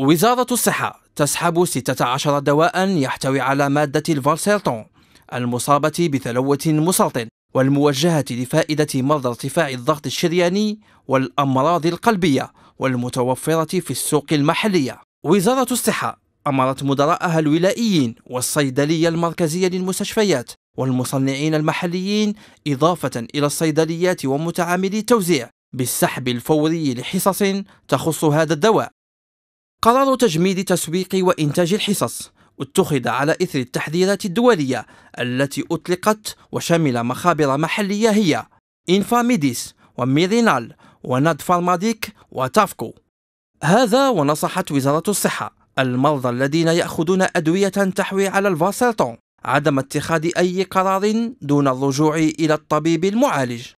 وزارة الصحة تسحب 16 دواء يحتوي على مادة الفالسيرتون المصابة بتلوث مسرطن والموجهة لفائدة مرضى ارتفاع الضغط الشرياني والأمراض القلبية والمتوفرة في السوق المحلية وزارة الصحة أمرت مدراءها الولائيين والصيدلية المركزية للمستشفيات والمصنعين المحليين إضافة إلى الصيدليات ومتعاملي التوزيع بالسحب الفوري لحصص تخص هذا الدواء قرار تجميد تسويق وإنتاج الحصص اتخذ على إثر التحذيرات الدولية التي أطلقت وشمل مخابر محلية هي إنفاميديس وميرينال وناد فارماديك وتافكو هذا ونصحت وزارة الصحة المرضى الذين يأخذون أدوية تحوي على الفاسرطون عدم اتخاذ أي قرار دون الرجوع إلى الطبيب المعالج